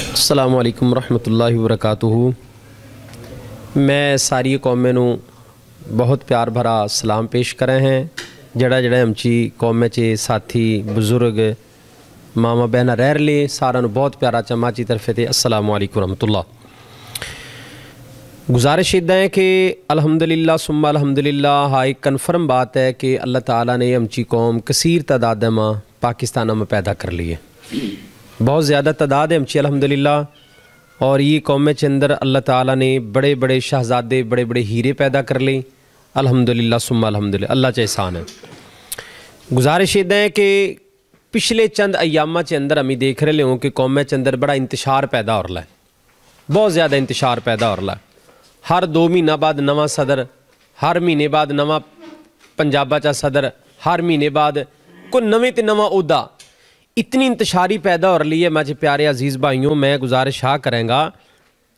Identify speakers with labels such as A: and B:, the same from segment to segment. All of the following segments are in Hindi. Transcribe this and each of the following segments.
A: असलम वरहत वरकत मैं सारी कौमे बहुत प्यार भरा सलाम पेश करा है जड़ा जड़ा हमची कौमे चे साथी बुजुर्ग मामा बहन रह रे सारा बहुत प्यारा चमा ची तरफे थे असलम वरहत ला गुजारिश इदा है कि अलहमदिल्ला सुम्मा अलहमदिल्ला हाँ एक कन्फर्म बात है कि अल्लाह ताली ने हमची कौम कसीर तादाद में पाकिस्तान में पैदा कर लिए बहुत ज़्यादा तादाद है हमची अलहमदिल्ला और ये कौम के अंदर अल्लाह ताला ने बड़े बड़े शहजादे बड़े बड़े हीरे पैदा कर ले अलहमदिल्ला सुम्मा अलहमद अल्लाह चा एहसान है गुजारिश इदा है कि पिछले चंद अयामा के अंदर अभी देख रहे हों कि कौम के अंदर बड़ा इंतशार पैदा हो रहा है बहुत ज़्यादा इंतशार पैदा हो रहा है हर दो महीना बाद नवा सदर हर महीने बाद नवा पंजाबा चा सदर हर महीने बाद कोई नवे तो नवा उहदा इतनी इंतशारी पैदा हो रही है माझे प्यारे अजीज़ भाइयों मैं गुजारिश हाँ करेंगा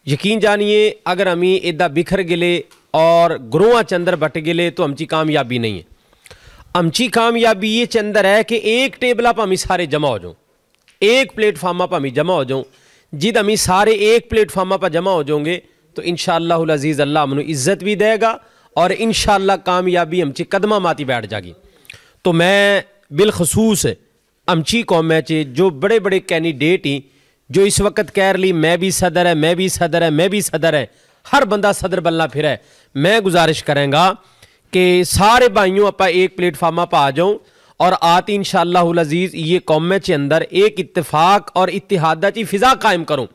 A: यकीन जानिए अगर हमी इदा बिखर गिले और ग्रोह चंदर बट गिले तो हमची कामयाबी नहीं है हमची कामयाबी ये चंदर है कि एक टेबला पर हमें सारे जमा हो जाऊँ एक प्लेटफार्मा पर हमें जमा हो जाऊँ जिद हमी सारे एक प्लेटफार्मा पर जमा हो जाओगे तो इन शजीज़ अल्लाह हमन इज़्ज़त भी देगा और इन कामयाबी हमची कदमा माती बैठ जाएगी तो मैं बिलखसूस है अमची कौमें च जो बड़े बड़े कैंडीडेट ही जो इस वक्त कह रही मैं भी सदर है मैं भी सदर है मैं भी सदर है हर बंदा सदर बनना फिर है मैं गुजारिश करेंगा कि सारे भाइयों आप एक प्लेटफार्मा पर आ जाओ और आती इन शजीज़ ये कौमें के अंदर एक इतफाक और इतिहादा की फ़िज़ा कायम करूँ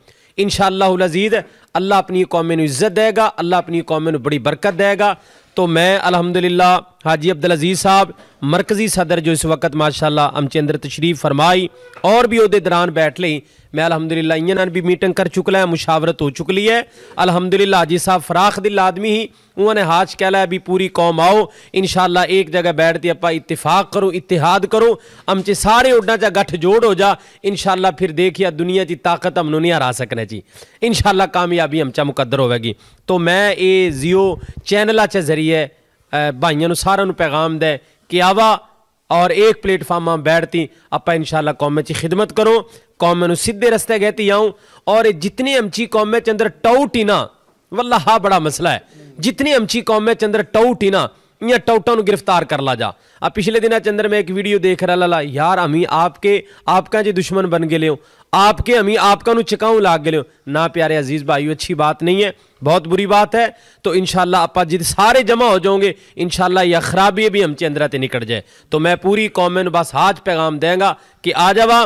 A: इन शजीज़ अल्लाह अपनी कौम इज्जत देगा अल्लाह अपनी कौम बड़ी बरकत देगा तो मैं अलहमदिल्ला हाजी अब्दुल अजीज़ साहब मरकज़ी सदर जो इस वक्त माशाला अमचंद्र तशरीफ़ फरमाई और भी उहदे दौरान बैठ ली मैं अलहमदिल्ला इन भी मीटिंग कर चुकला लिया मुशावरत हो चुकली है अलहमदिल्ला हाजी साहब फराख दिल आदमी ही उन्होंने हाज लाया भी पूरी कौम आओ इन शाला एक जगह बैठती आप इतफाक करो इतिहाद करो अमचे सारे उड्डा चा गठ जोड़ हो जा इन शाला फिर देखिए दुनिया की ताकत हम नहीं हरा सकने जी इन शाला कामयाब ਕਾਮਯਾਬੀ ਹਮਚਾ ਮੁਕੱਦਰ ਹੋਵੇਗੀ ਤੋਂ ਮੈਂ ਇਹ ਜ਼ਿਓ ਚੈਨਲਾਂ 'ਚ ਜ਼ਰੀਏ ਭਾਈਆਂ ਨੂੰ ਸਾਰਿਆਂ ਨੂੰ ਪੈਗਾਮ ਦੇ ਕਿ ਆਵਾ और एक प्लेटफॉर्म में बैठती आप इन शाला कौमे की खिदमत करो कौमे सीधे रस्ते गहती आऊँ और जितनी अमची कौमे चंद्र टाउ टीना वल्ला हा बड़ा मसला है जितनी अमची कौमे चंद्र टाउ टीना या टाउटा गिरफ्तार कर ला जा आप पिछले दिन चंद्र मैं एक वीडियो देख रहा ला यार अमी आपके आपका जी दुश्मन बन गए हो आपके अमी आपका चकाऊ लाग गए हो ना प्यारे अजीज भाई अच्छी बात नहीं है बहुत बुरी बात है तो इनशाला आप जिद सारे जमा हो जाओगे इनशाला यह खराबी भी हम चंद्रा ते निकट जाए तो मैं पूरी कौम बस आज पैगाम देंगा कि आ जावा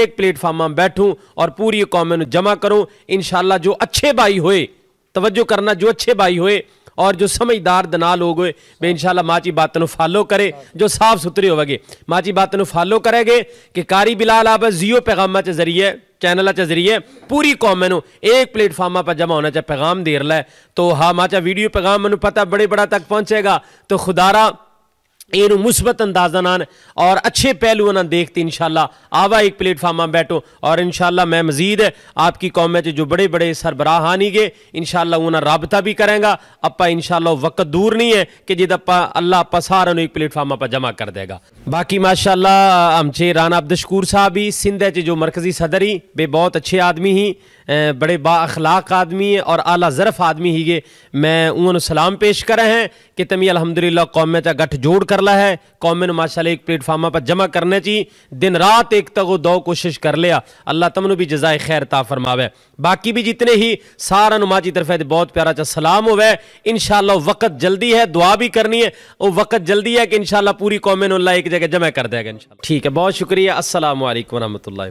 A: एक में बैठूं और पूरी कौम जमा करूं इनशाला जो अच्छे भाई होए तवज्जो करना जो अच्छे भाई होए और जो समझदार दनाल हो गए शाला माची माँ जी बात फॉलो करे जो साफ सुथरे हो गए जी बात फॉलो करेंगे कि कारी बिलाल आप जियो पैगामा के जरिए चैनल के जरिए पूरी कौम एक प्लेटफॉर्म पर जमा होना चाहिए पैगाम देर लो तो हाँ माचा वीडियो पैगाम मैं पता बड़े बड़ा तक पहुँचेगा तो खुदारा यू ਮੁਸਬਤ अंदाज़ा ਨਾਲ और अच्छे पहलू ना देखते ਇਨਸ਼ਾਅੱਲਾ आवा एक प्लेटफार्म में बैठो और इन शाला मैं मजीद आपकी कौमें जो बड़े बड़े सरबराह आनी गए शाला उन्हें रबता भी करेंगे इन इनशाला वक्त दूर नहीं है कि जिद आप अल्लाह आप सारा एक प्लेटफार्म आप जमा कर देगा बाकी माशाला हमचे राना अब्दशकूर साहब ही सिंध है जो मरकजी सदर ही बे बहुत अच्छे आदमी ही बड़े बाखलाक आदमी है और आला ज़रफ़ आदमी ही गए मैं उन्होंने सलाम पेश करें हैं कि तमी अलहमदिल्ला कौम गठजोड़ कर मरला है कौमे माशा माशाला एक प्लेटफार्म पर जमा करने ची दिन रात एक तगो दो कोशिश कर लिया अल्लाह तमन भी जजाय खैर ता फरमावे बाकी भी जितने ही सारा नुमा की तरफ बहुत प्यारा चा सलाम हो वै इन वक्त जल्दी है दुआ भी करनी है वो वक्त जल्दी है कि इन पूरी कौमे एक जगह जमा कर देगा इन ठीक है बहुत शुक्रिया असल वरहमल